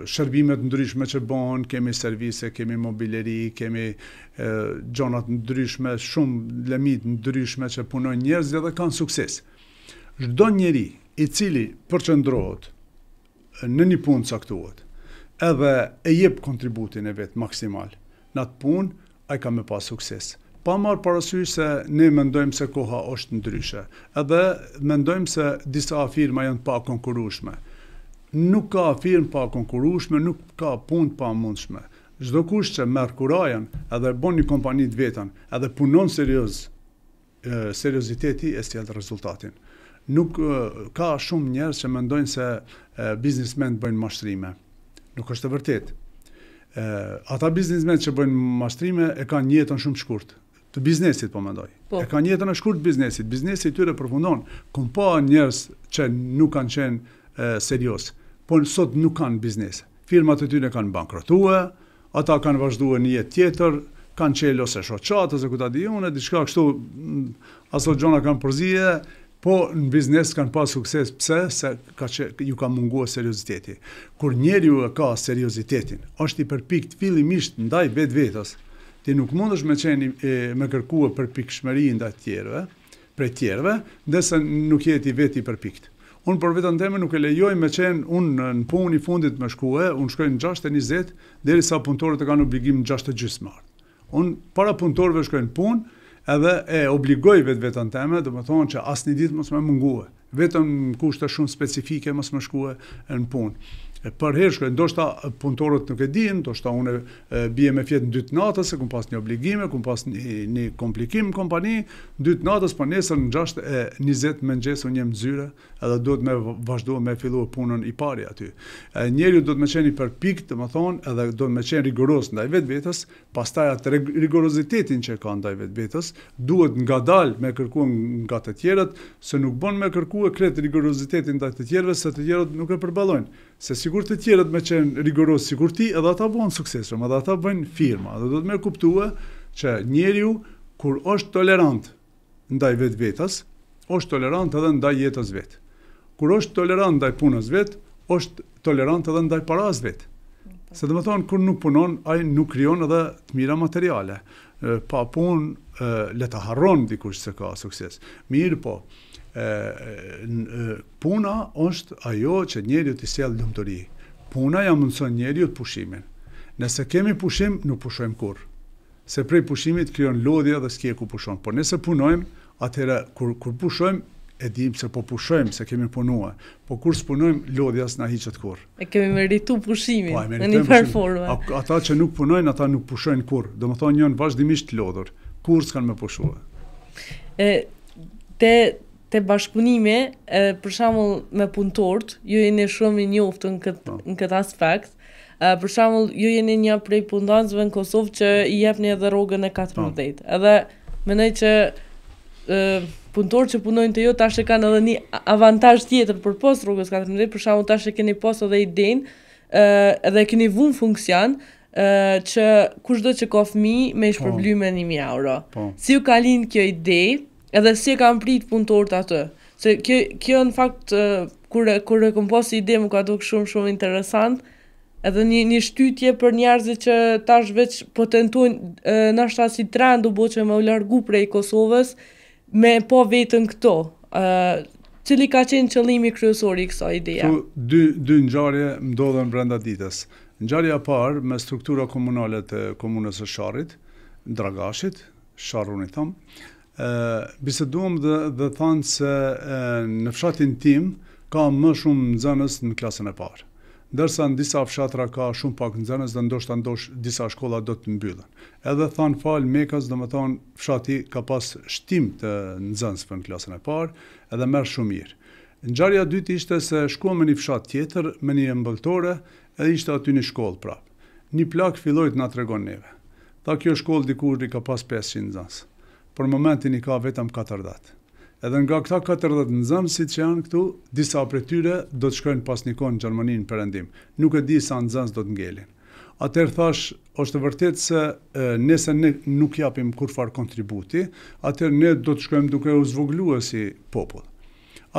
shërbimet ndryshme që bon, kemi servise, kemi mobileri, kemi gjonat ndryshme, shumë lemit ndryshme që punoj njerëz dhe dhe kanë sukses. Shdo njeri i cili përqëndrohet në një punë caktuot, edhe e jep kontributin e vetë maksimal, në atë punë, a i ka me pas sukses. Pa marë parasysh se ne mendojmë se koha është ndryshe, edhe mendojmë se disa firma janë pa konkurushme, nuk ka firmë pa konkurushme, nuk ka punë pa mundshme. Zdo kush që merë kurajan edhe bon një kompanit vetën edhe punon serios, seriositeti e si jetë rezultatin. Nuk ka shumë njerës që mendojnë se biznismen të bëjnë mashtrime. Nuk është të vërtet. Ata biznismen që bëjnë mashtrime e ka njëtën shumë shkurt. Të biznesit, po mendoj. Po. E ka njëtën e shkurt biznesit. Biznesit tyre përfundon. po njerës që nuk kanë qenë seriosë po sot nuk kanë biznese. Firmat të tyre kanë bankrotuar, ata kanë vazhduhe një jetë tjetër, kanë qelë ose shoqatë, ose këta dijone, diçka kështu, mm, aso gjona kanë përzije, po në biznes kanë pas sukses, pse, se ka që, ju ka mungua serioziteti. Kur njeri ju e ka seriozitetin, është i përpikt fillimisht ndaj vetë vetës, ti nuk mund është me qeni e, me kërkua përpikshmëri ndaj tjerëve, prej tjerëve, ndesë nuk jeti vetë i përpikt. Unë për vetën teme nuk e lejoj me qenë unë në punë i fundit me shkue, unë shkoj në 6.20, dheri sa punëtore të kanë obligim në 6.20 marë. Unë para punëtoreve shkoj në punë, edhe e obligoj vetë vetën teme, dhe me thonë që asë një ditë mos me mungue, vetën kushtë shumë specifike mos me shkue në punë për hershkë, ndoshta punëtorët nuk e din, ndoshta unë bje me fjetë në dytë natës, se këmë pas një obligime, këmë pas një komplikim në kompani, në dytë natës, për nesër në gjashtë e njëzet më në gjesë u zyre, edhe do të me vazhdo me fillu e punën i pari aty. Njeri do të me qeni për pikë të më thonë, edhe do të me qeni rigoros në daj vetë vetës, pas taj atë rigorositetin që ka në daj vetë vetës, duhet nga dalë me kërku nga të tjerët, se nuk bon me kërku e kretë rigorositetin të tjerëve, se të tjerët nuk e përbalojnë se sigur të tjerët me qenë rigorosë si kur ti, edhe ata bojnë suksesëm, edhe ata bojnë firma, Dhe do të me kuptua që njeri ju, kur është tolerant ndaj vetë vetës, është tolerant edhe ndaj jetës vetë. Kur është tolerant ndaj punës vetë, është tolerant edhe ndaj paras vetë. Se dhe më thonë, kur nuk punon, aj nuk kryon edhe të mira materiale. Pa punë, le të harronë dikush se ka sukses. Mirë po, puna është ajo që njeriu të sjell lumturi. Puna ja mundson njeriu të pushimin. Nëse kemi pushim, nuk pushojmë kur. Se prej pushimit krijon lodhje dhe s'ke ku pushon. Por nëse punojmë, atëherë kur kur pushojmë, e dim se po pushojmë, se kemi punuar. Po kur s'punojmë, lodhja s'na hiqet kur. E kemi meritu pushimin po, në një performë. Ata që nuk punojnë, ata nuk pushojnë kur. Do më thonë njën vazhdimisht lodhur. Kur s'kan me pushuar? E, te te bashkëpunime, edhe për me puntorët, ju jeni shumë i njoftë në këtë po. në këtë aspekt. Uh, për shembull, ju jeni një prej punëdhënësve në Kosovë që i jepni edhe rrogën e 14. Po. Edhe mendoj që uh, që punojnë te ju tash e kanë edhe një avantazh tjetër për postë rrogës 14, për shembull tash e keni postë edhe idin, ë uh, edhe keni vun funksion ë uh, që kushdo që ka fëmijë me po. shpërblyme 1000 euro. Si u ka lind kjo ide? Ë uh, edhe si e kam prit punëtor të atë. Se kjo, kjo në fakt, kërë kër e kom ide, më ka duke shumë shumë interesant, edhe një, një shtytje për njerëzit që tash veç po të në ashtë asit trend u bo që me u largu prej Kosovës, me po vetën këto. E, cili ka qenë qëllimi kryesori kësa ideja? Tu, dy, dy njarje më dodhen brenda ditës. Njarja parë me struktura komunale të komunës e sharit, dragashit, sharun i thamë, biseduam dhe, dhe thanë se e, në fshatin tim ka më shumë nxënës në klasën e parë. Ndërsa në disa fshatra ka shumë pak nxënës dhe ndoshta ndosh disa shkolla do të mbyllen. Edhe than fal Mekas, domethënë fshati ka pas shtim të nxënës në klasën e parë, edhe merr shumë mirë. Ngjarja e dytë ishte se shkuam në një fshat tjetër me një mbëlltore, edhe ishte aty në shkollë prapë. Një plak filloi të na tregon neve. Tha kjo shkollë dikur i ka pas 500 nxënës për momentin i ka vetëm 4 datë. Edhe nga këta në zëmë, si që janë këtu, disa apretyre do të shkojnë pas një konë në Gjermani në përëndim. Nuk e di sa zëmës do të ngelin. Atërë thash, është vërtet se nese ne nuk japim kurfar kontributi, atërë ne do të shkojnë duke u zvoglu si popull.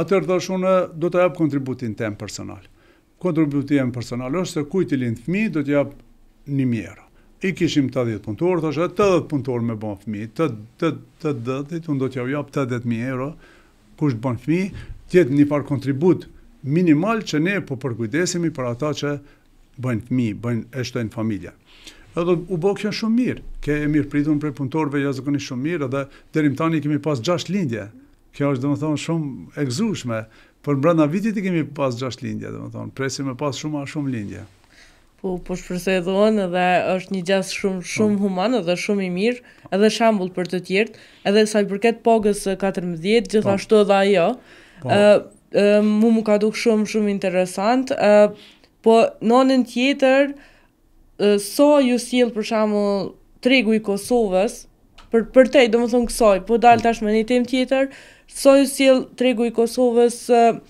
Atërë thash, unë do të japë kontributin të personal. Kontributin të personal është se kujtë i lindë fmi, do të japë një mjero i kishim 80 punëtor, të është 80 punëtor me banë fmi, të të dëtit, unë do t'ja ujap 80.000 euro, kusht banë fmi, tjetë një farë kontribut minimal që ne po përgujdesimi për ata që banë fmi, banë eshtojnë familja. Edhe u bo kjo shumë mirë, ke e mirë pritun për punëtorve, jazëkoni shumë mirë, edhe derim tani kemi pas 6 lindje, kjo është dhe më thonë shumë egzushme, për mbrana vitit i kemi pas 6 lindje, dhe më thonë, presim e pas shumë a shumë lindje po po shpresoj edhe edhe është një gjas shumë shumë human edhe shumë i mirë, edhe shembull për të tjerë, edhe sa i përket pogës 14, po. gjithashtu edhe ajo. Po. ë ë mu më ka dukur shumë shumë interesant. ë po nonën tjetër so ju sill për shemb tregu i Kosovës për për te, do më kësoj, po dal tash me një temë tjetër, so ju sill tregu i Kosovës e,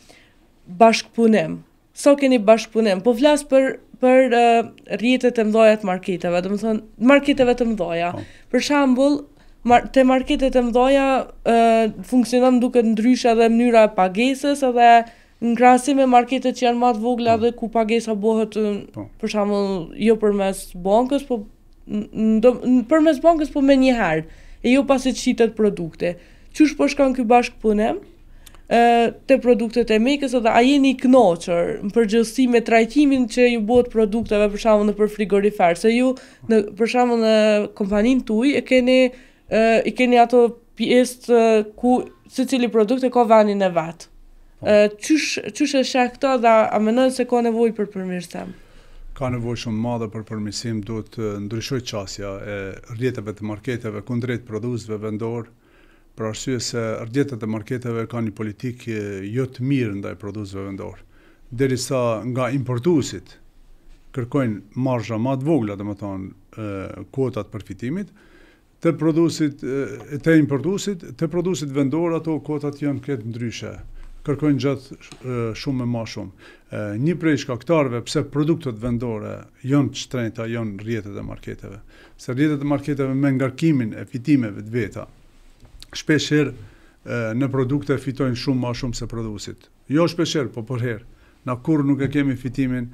So keni bashkëpunim, po vlas për për uh, rritet e mdoja të marketeve, dhe më thënë, marketeve të mdoja. Oh. Për shambull, mar të marketet e mdoja uh, funksionon duke ndryshe dhe mënyra e pagesës edhe në krasim e marketet që janë matë vogla oh. dhe ku pagesa bohet, oh. për shambull, jo për mes bankës, po për mes bankës, po me njëherë, e jo pasit qitet produkte. Qush po shkan kjo bashkë punem? të produktet e mekës edhe a jeni i knoqër në përgjësi me trajtimin që ju bëtë produkteve për përshamë në për frigoriferë, se ju përshamë në kompanin të uj e keni, e, i keni ato pjesët ku se cili produkte ka vanin e vatë. Qështë po. e shakë këto dhe a menojnë se ka nevoj për përmirësem? Ka nevoj shumë madhe për përmirësim duhet të ndryshoj qasja e rjetëve të marketeve, kundrejt produsve vendorë, për arsye se rëgjetet e marketeve ka një politikë jo të mirë ndaj prodhuesve vendorë, deri sa nga importusit kërkojnë marxha më të vogla, dhe më thonë, përfitimit, të produsit, të importusit, të produsit vendorë ato kuotat jënë këtë ndryshe, kërkojnë gjatë shumë e ma shumë. Një prej shkaktarve pse produktet vendore jënë të shtrejta, jënë rjetet e marketeve. Se rjetet e marketeve me ngarkimin e fitimeve të veta, shpesher në produkte fitojnë shumë ma shumë se produsit. Jo shpesher, po përher. Na kur nuk e kemi fitimin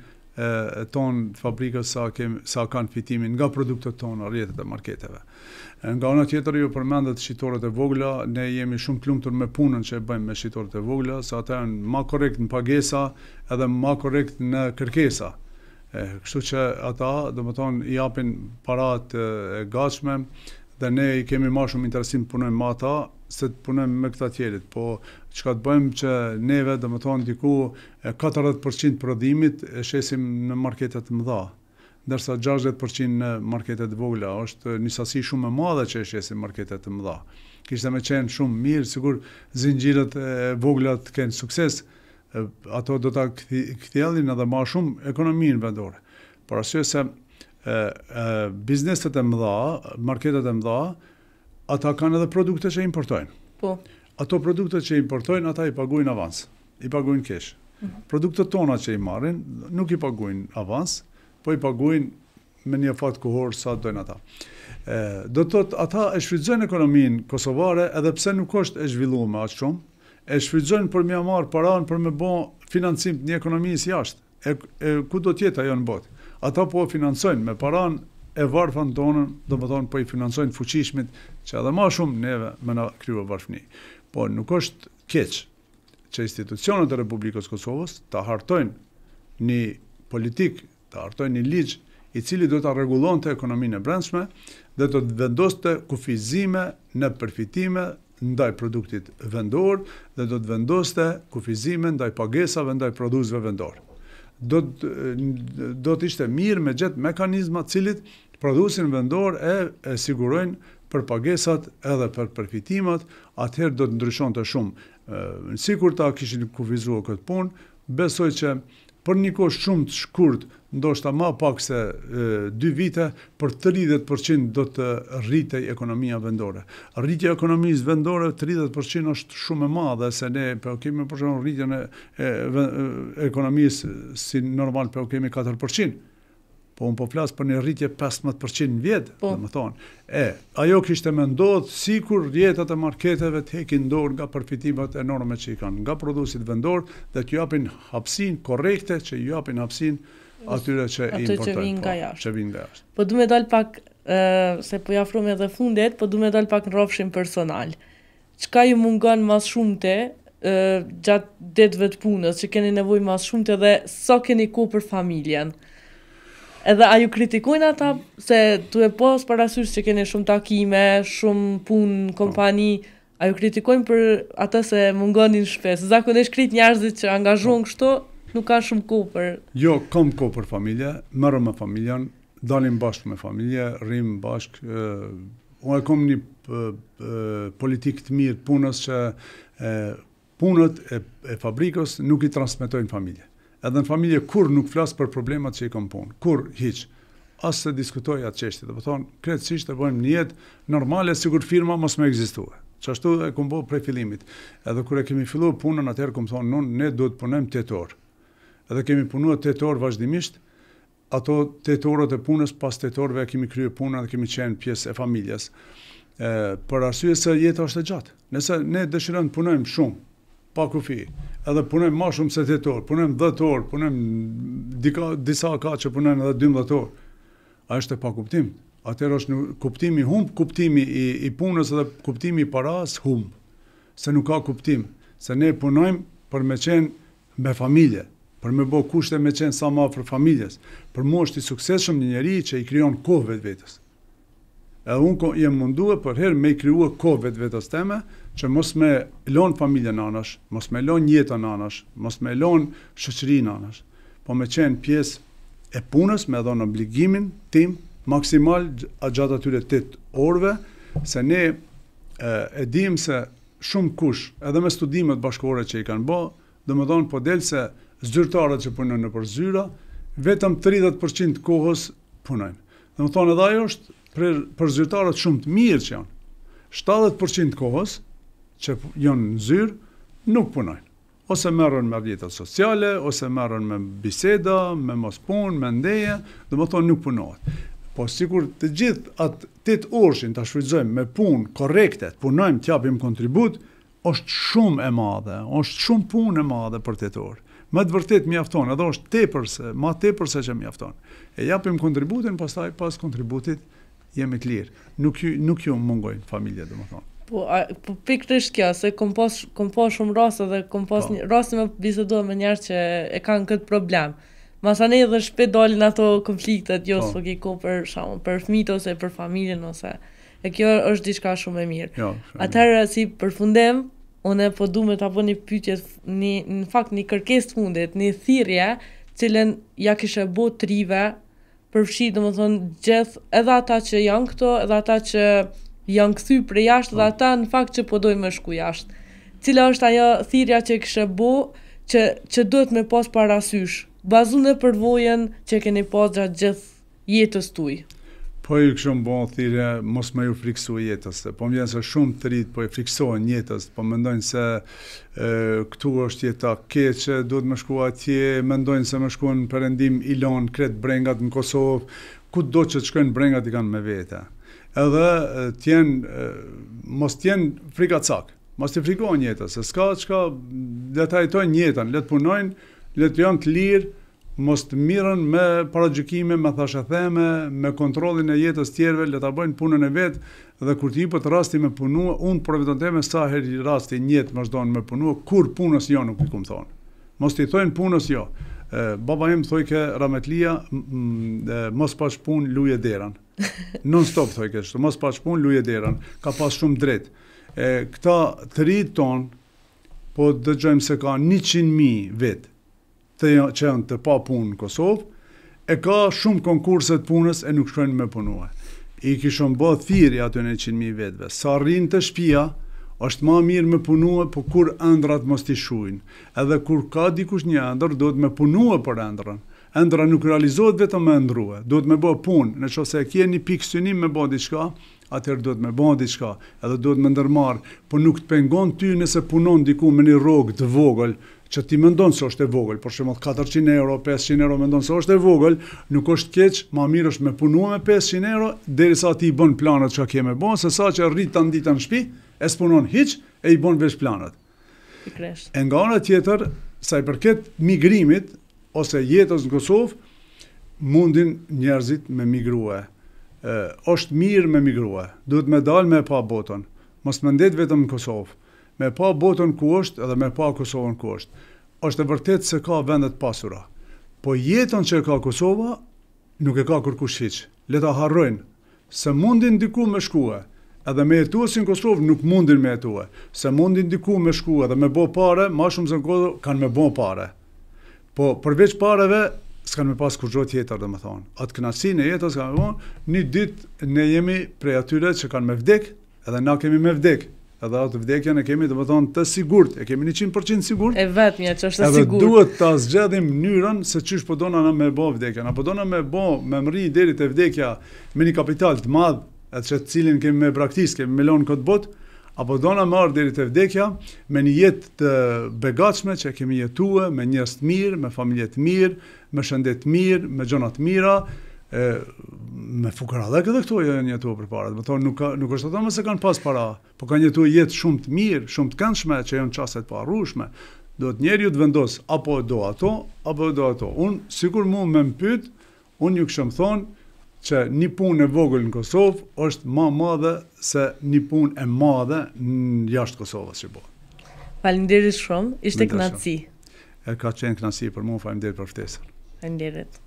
ton fabrikës sa, kem, sa kanë fitimin nga produktet tona, rjetët e marketeve. Nga ona tjetër ju përmendët shqitorët e vogla, ne jemi shumë klumëtur me punën që e bëjmë me shqitorët e vogla, sa ata janë ma korekt në pagesa edhe ma korekt në kërkesa. E, kështu që ata, dhe më tonë, japin parat e gachme, dhe ne i kemi ma shumë interesim të punojmë ma ta, se të punojmë me këta tjerit. Po, që ka të bëjmë që neve dhe më tonë diku 14% prodhimit e shesim në marketet më dha dërsa 60% në marketet vogla është një sasi shumë e madhe që e shesim në marketet të mëdha. Kishtë e me qenë shumë mirë, sigur zingjirët e vogla të kenë sukses, ato do të këthjelin edhe ma shumë ekonominë vendore. Por asyë se bizneset e mëdha, marketet e mëdha, ata kanë edhe produkte që importojnë. Po. Ato produkte që importojnë, ata i paguajnë avans, i paguajnë kesh. Mhm. Produktet tona që i marrin, nuk i paguajnë avans, po i paguajnë me një fat kohor sa dojnë ata. Ë, do të thotë ata e shfrytëzojnë ekonominë kosovare edhe pse nuk është e zhvilluar më aq shumë, e shfrytëzojnë për më marr paraën për më bë financim në ekonominë jashtë. E, e ku do të jetë ajo në botë? ata po financojnë me paran e varfën tonën, dhe më thonë po i financojnë fuqishmit, që edhe ma shumë neve me na kryo varfëni. Po nuk është keqë që institucionet e Republikës Kosovës të hartojnë një politikë, të hartojnë një ligjë, i cili do të regulon të ekonominë e brendshme dhe do të vendoste të kufizime në përfitime ndaj produktit vendor dhe do të vendoste të kufizime ndaj pagesave ndaj produzve vendorë do të do të ishte mirë me gjithë mekanizmat të cilit prodhuesin vendor e, e sigurojnë për pagesat edhe për përfitimet, atëherë do të ndryshonte shumë. Sikur ta kishin kufizuar këtë punë, besoj që për një kohë shumë të shkurt, ndoshta më pak se 2 vite, për 30% do të rritej ekonomia vendore. Rritja e ekonomisë vendore 30% është shumë e madhe se ne po kemi për shumë rritjen e ekonomisë si normal po kemi 4% po unë po flasë për një rritje 15% në vjetë, po. dhe më thonë, e, ajo kishte me ndodhë si kur rjetët e marketeve të hekin dorë nga përfitimet enorme që i kanë, nga produsit vendorë dhe të japin hapsin korekte që i japin hapsin atyre që i importojnë. Atë po, që vinë nga jashtë. Po, duhet të dal du me pak, ë se po jafru me dhe fundet, po du me dal pak në rofshin personal. Qka ju mungan mas shumë te, ë gjatë detëve të punës, që keni nevoj mas shumë te dhe sa so keni ku për familjen? Edhe a ju kritikojnë ata se tu e pos para që keni shumë takime, shumë punë, kompani, a ju kritikojnë për ata se mungonin shpesë. Zakonisht krit njerëzit që angazhohen po. kështu nuk kanë shumë kohë për. Jo, kam kohë për familje, merrem me familjen, dalim bashkë me familje, rrim bashkë. Unë e kam një politikë të mirë punës që punët e, e fabrikës nuk i transmetojnë familje edhe në familje kur nuk flasë për problemat që i kom punë, kur hiqë, asë se diskutoj atë qeshtje, dhe përthonë, po kretësisht të bëjmë një jetë normale, si kur firma mos me egzistuhe. Që ashtu e kom bëhë prej filimit. Edhe kure kemi fillu punën, atëherë kom thonë, nun, ne duhet punëm të orë, Edhe kemi punua të orë vazhdimisht, ato të etorët e punës, pas të etorëve kemi kryu punën dhe kemi qenë pjesë e familjes. Për arsye se jetë është e gjatë. Nëse ne dëshirën punojmë shumë, pa kufi, edhe punojmë ma shumë se të torë, punojmë dhe torë, punojmë disa ka që punojmë edhe dymë orë. a është e pa kuptim, atër është kuptimi humbë, kuptimi i, i punës edhe kuptimi i paras humbë, se nuk ka kuptim, se ne punojmë për me qenë me familje, për me bo kushte me qenë sa ma për familjes, për mu është i sukseshëm një njeri që i krijon kohë vetvetes. vetës edhe unë ko jem mundu e për herë me i kryua ko vetë vetës teme, që mos me lonë familje në mos me lonë njëta në mos me lonë shëqëri në po me qenë pjesë e punës, me dhonë obligimin tim, maksimal a gjatë atyre 8 orve, se ne e, e dim se shumë kush, edhe me studimet bashkore që i kanë bo, dhe me dhonë po delë se zyrtarët që punën në përzyra, vetëm 30% kohës punën. Dhe me thonë edhe ajo është për për zyrtarët shumë të mirë që janë. 70% kohës që janë në zyrë nuk punojnë. Ose merën me vjetat sociale, ose merën me biseda, me mos punë, me ndeje, domethënë nuk punojnë. Po sikur të gjithë atë të urshin ta shfrytëzojmë me punë korrekte, të punojmë, të japim kontribut, është shumë e madhe, është shumë punë e madhe për orë. Më të vërtet mjafton, edhe është tepër se, më tepër se që mjafton. E japim kontributin, pastaj pas kontributit jemi të lirë. Nuk, nuk ju mungojnë familje, dhe më thonë. Po, a, po pikrish kjo, se kom pas, kom pas shumë rase dhe kom pas po. një më me biseduar me njerë që e kanë këtë problem. Masa ne edhe shpe dalin ato konfliktet, jo po. s'po ko për, shamë, për fëmit ose për familjen ose. E kjo është diçka shumë e mirë. Jo, Atërë, si përfundem, unë po du me t'apo një në fakt një kërkes të fundit, një thirje, cilën ja kishe bo trive përfshi, dhe më thonë, gjithë edhe ata që janë këto, edhe ata që janë këthy për jashtë, dhe po. ata në fakt që po dojnë me shku jashtë. Cila është ajo thirja që kështë bo, që, që duhet me pas parasysh, bazune për vojen që keni pas gjatë gjithë jetës tuj. Po ju kështu më thire, mos me ju friksu jetës. Po më vjenë se shumë thrit, po e friksojnë jetës, po më ndojnë se e, këtu është jeta keqë, duhet më shkua atje, më ndojnë se më shkua në përendim Ilon, kretë brengat në Kosovë, ku do që të shkojnë brengat i kanë me vete. Edhe tjenë, mos tjenë frikat sakë, mos të frikojnë jetës, se s'ka që ka, dhe ta ajtojnë jetën, le të punojnë, le të janë të lirë, mos të mirën me paragjykime, me thashatheme, me kontrollin e jetës tjerëve, le ta bëjnë punën e vet dhe kur ti po të rasti me punu, un provoj te sa herë rasti një jetë vazhdon me punu, kur punës jo nuk i kum thon. Mos ti thojnë punës jo. E, baba im thoi ke rametlia, mos pash punë, luje deran. Non stop thoi ke mos pash punë, luje deran. Ka pas shumë drejt. E, këta 3 ton, po dëgjojmë se ka 100.000 vetë të janë qenë të pa punë në Kosovë, e ka shumë konkurset punës e nuk shkojnë me punuaj. I kishon bë thiri ato në 100.000 vetëve. Sa rrinë të shpia, është ma mirë me punua, po kur ëndrat mos t'i shuin. Edhe kur ka dikush një ëndrë, do të me punua për ëndrën. Ëndra nuk realizohet vetëm me ëndrua, do të me bë punë. Në që se kje një pikë synim me bë diqka, atër do të me bë diqka, edhe do të me ndërmarë, po nuk të pengon ty nëse punon diku me një rogë të vogël, që ti më ndonë se është e vogël, por shumë 400 euro, 500 euro më ndonë se është e vogël, nuk është keqë, ma mirë është me punua me 500 euro, deri sa ti i bon planët që a bën, bon, se sa që rritë të ditën në shpi, e së hiç hiqë, e i bon vesh planët. E nga anë tjetër, sa i përket migrimit, ose jetës në Kosovë, mundin njerëzit me migrua. është mirë me migrua, duhet me dalë me pa botën, mos më vetëm në Kosovë me pa botën ku është edhe me pa Kosovën ku është. është e vërtet se ka vendet pasura. Po jetën që ka Kosova, nuk e ka kërkush hiqë. Leta harrojnë, se mundin diku me shkue, edhe me jetu si në Kosovë nuk mundin me jetu se mundin diku me shku edhe me bo pare, ma shumë zënë kanë me bo pare. Po përveç pareve, s'kanë me pas kërgjot tjetër dhe me thonë. Atë kënasi në jetës kanë me bo, një ditë ne jemi prej atyre që kanë me vdekë edhe na kemi me vdekë edhe atë vdekjen e kemi të bëton të sigurt, e kemi 100% sigurt, e vetë mja që është të sigurt, edhe duhet të zgjedhim njërën se qysh po dona në me bo vdekjen, a dona me bo me mëri deri e vdekja me një kapital të madhë, edhe që cilin kemi me praktis, kemi me lonë këtë botë, a dona marë deri e vdekja me një jetë të begatshme që kemi jetuë, me njërës të mirë, me familjet mirë, me shëndet mirë, me gjonat mira, e me fukara dhe këtë këto e njëtu për parat, më thonë nuk, nuk është të më se kanë pas para, po kanë njëtu jetë shumë të mirë, shumë të këndshme, që janë qaset pa rrushme, do të njerë ju të vendos, apo do ato, apo do ato. Unë, sikur mu me më pyt, unë ju këshëm thonë, që një punë e vogël në Kosovë është ma madhe se një punë e madhe në jashtë Kosovës që bo. Falimderit shumë, ishte knatësi. E ka qenë knatësi për mu, falimderit për ftesën. Falimderit.